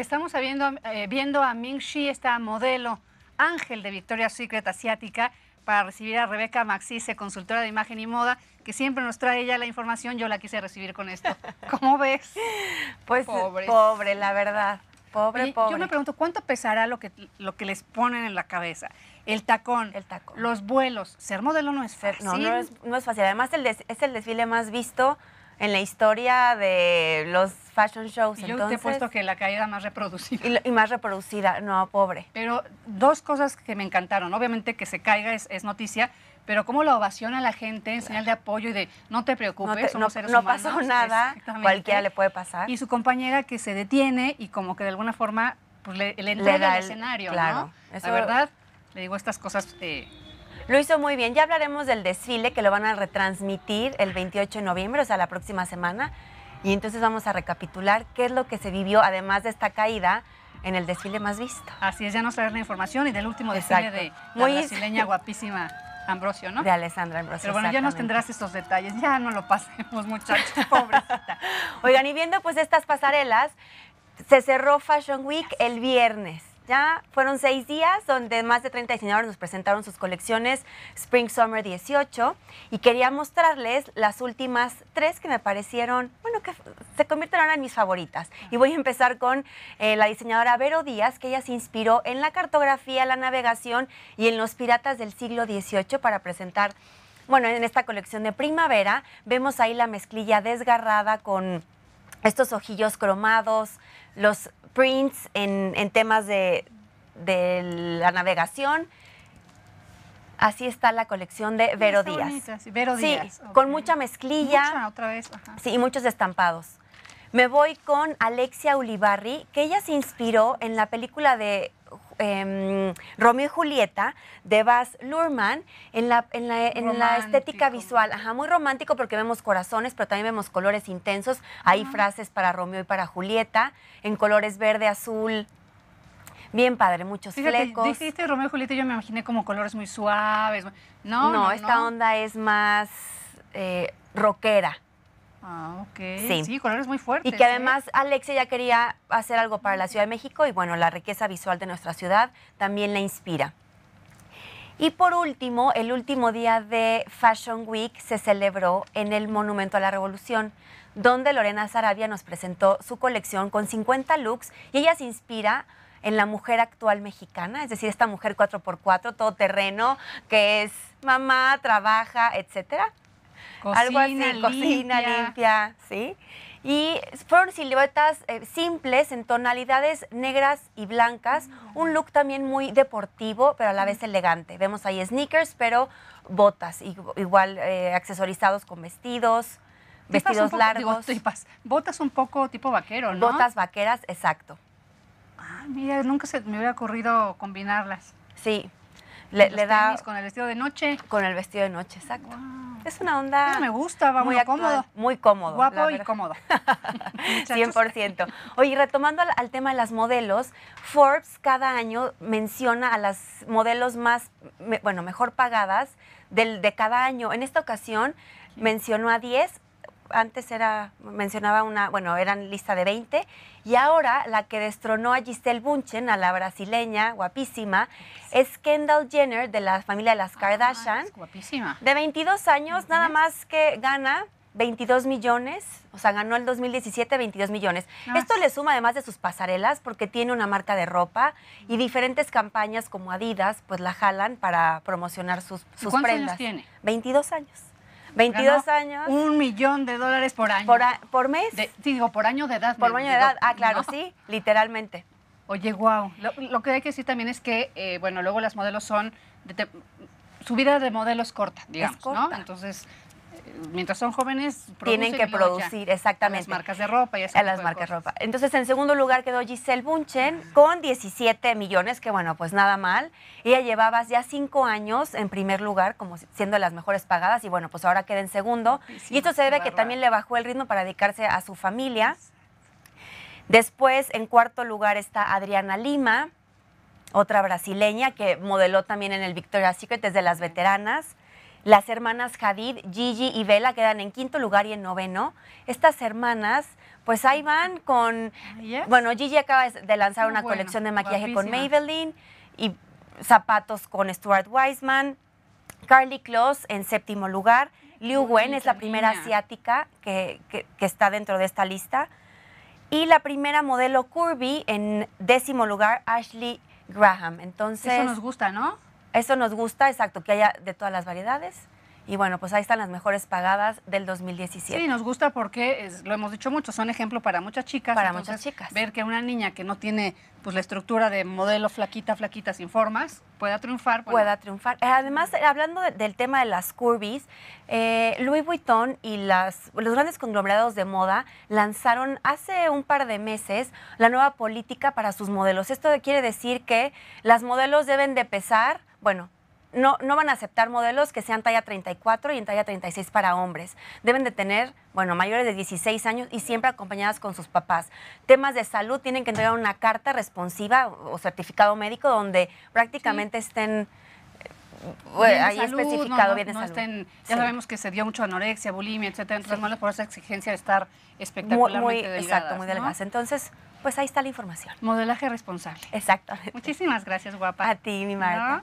estamos viendo, eh, viendo a Ming Shi, esta modelo ángel de Victoria's Secret asiática, para recibir a Rebeca Maxice, consultora de imagen y moda, que siempre nos trae ella la información. Yo la quise recibir con esto. ¿Cómo ves? Pues pobre, pobre la verdad. Pobre, pobre. Yo me pregunto, ¿cuánto pesará lo que, lo que les ponen en la cabeza? El tacón, el tacón. los vuelos. Ser modelo no es fácil. No, no es, no es fácil. Además, es el desfile más visto en la historia de los fashion shows. Y yo te he puesto que la caída más reproducida. Y, más reproducida, no, pobre. Pero dos cosas que me encantaron. Obviamente que se caiga es, noticia, pero cómo la ovación a la gente en señal de apoyo y de no te preocupes, no somos no, seres humanos. No pasó nada, cualquiera le puede pasar. Y su compañera que se detiene y como que de alguna forma pues, le, entrega el, escenario, claro, ¿no? Eso... La verdad, le digo estas cosas... Eh, lo hizo muy bien. Ya hablaremos del desfile que lo van a retransmitir el 28 de noviembre, o sea, la próxima semana. Y entonces vamos a recapitular qué es lo que se vivió, además de esta caída, en el desfile más visto. Así es, ya no saber la información y del último desfile de la brasileña guapísima Ambrosio, ¿no? De Alessandra Ambrosio. Pero bueno, ya nos tendrás estos detalles, ya no lo pasemos, muchachos, pobrecita. Oigan, y viendo pues estas pasarelas, se cerró Fashion Week el viernes. Ya fueron seis días donde más de 30 diseñadores nos presentaron sus colecciones Spring Summer 18 y quería mostrarles las últimas tres que me parecieron, bueno, que se convirtieron ahora en mis favoritas. Y voy a empezar con eh, la diseñadora Vero Díaz, que ella se inspiró en la cartografía, la navegación y en los piratas del siglo XVIII para presentar, bueno, en esta colección de primavera vemos ahí la mezclilla desgarrada con estos ojillos cromados, los prints en, temas de, la navegación. Así está la colección de Vero Díaz. sí, Vero Díaz, con mucha mezclilla. otra vez. Sí, y muchos estampados. Me voy con Alexia Ulibarri, que ella se inspiró en la película de Em, Romeo y Julieta de Baz Luhrmann en la, en la, en la estética visual. Ajá, muy romántico porque vemos corazones, pero también vemos colores intensos. Hay frases para Romeo y para Julieta en colores verde, azul, bien padre, muchos flecos. Dijiste Romeo y Julieta, yo me imaginé como colores muy suaves. No, no, esta onda es más eh, rockera. Ah, ok. Sí. colores muy fuertes. Y que ¿eh? además Alexia ya quería hacer algo para la Ciudad de México y bueno, la riqueza visual de nuestra ciudad también la inspira. Y por último, el último día de Fashion Week se celebró en el Monumento a la Revolución, donde Lorena Sarabia nos presentó su colección con 50 looks y ella se inspira en la mujer actual mexicana, es decir, esta mujer 4x4, terreno que es mamá, trabaja, etcétera algo así, cocina limpia, ¿sí? Y fueron siluetas eh, simples en tonalidades negras y blancas, mm. un look también muy deportivo, pero a la mm. vez elegante. Vemos ahí sneakers, pero botas, igual eh, accesorizados con vestidos, vestidos largos. tripas, botas un poco tipo vaquero, ¿no? Botas vaqueras, exacto. Ah, mira, nunca se me hubiera ocurrido combinarlas. Sí. Le, da... Con el vestido de noche. Con el vestido de noche, exacto. Es una onda... me gusta, va muy cómodo. Muy cómodo. Guapo y cómodo. 100%. Oye, retomando al, tema de las modelos, Forbes cada año menciona a las modelos más, bueno, mejor pagadas del, de cada año. En esta ocasión mencionó a 10 antes era, mencionaba una, bueno, eran lista de 20, y ahora la que destronó a Giselle Bunchen, a la brasileña, guapísima, es Kendall Jenner de la familia de las ah, Kardashian. guapísima. De 22 años, nada más que gana 22 millones, o sea, ganó el 2017 22 millones. Esto le suma además de sus pasarelas porque tiene una marca de ropa y diferentes campañas como Adidas pues la jalan para promocionar sus, sus prendas. ¿Cuántos tiene? 22 años. 22 años. Un millón de dólares por año. ¿Por, mes? sí, digo, por año de edad. Por año de edad, ah, claro, sí, literalmente. Oye, wow. Lo, que hay que decir también es que, eh, bueno, luego las modelos son... De, su vida de modelos es corta, digamos, ¿no? Entonces, mientras son jóvenes, tienen que producir exactamente. A las marcas de ropa y A las marcas de ropa. Entonces, en segundo lugar quedó Giselle Bunchen con 17 millones, que bueno, pues nada mal. Ella llevaba ya cinco años en primer lugar, como siendo de las mejores pagadas, y bueno, pues ahora queda en segundo. y esto se debe a que también le bajó el ritmo para dedicarse a su familia. Después, en cuarto lugar está Adriana Lima, otra brasileña que modeló también en el Victoria's Secret, desde las veteranas. Las hermanas Hadid, Gigi y Bella quedan en quinto lugar y en noveno. Estas hermanas, pues ahí van con... Bueno, Gigi acaba de lanzar ah, una colección de maquillaje con Maybelline y zapatos con Stuart Wiseman. Carly Close en séptimo lugar. Liu Wen es la primera asiática que, está dentro de esta lista. Y la primera modelo curvy en décimo lugar, Ashley Graham. Entonces, Eso nos gusta, ¿no? Eso nos gusta, exacto, que haya de todas las variedades. Y bueno, pues ahí están las mejores pagadas del 2017. Sí, nos gusta porque, lo hemos dicho mucho, son ejemplo para muchas chicas. Para muchas chicas. Ver que una niña que no tiene pues la estructura de modelo flaquita, flaquita, sin formas, pueda triunfar. Pueda triunfar. Eh, además, eh, hablando del tema de las curvies, eh, Louis Vuitton y las, los grandes conglomerados de moda lanzaron hace un par de meses la nueva política para sus modelos. Esto quiere decir que las modelos deben de pesar bueno, no, no, van a aceptar modelos que sean talla 34 y en talla 36 para hombres. Deben de tener, bueno, mayores de 16 años y siempre acompañadas con sus papás. Temas de salud, tienen que entregar una carta responsiva o certificado médico donde prácticamente estén... Eh, ahí especificado bien de no Estén, ya sabemos que se dio mucho anorexia, bulimia, etcétera, entonces sí. por esa exigencia de estar espectacularmente muy, muy Exacto, muy delgada. Entonces, pues ahí está la información. Modelaje responsable. Exacto. Muchísimas gracias, guapa. A ti, mi marca.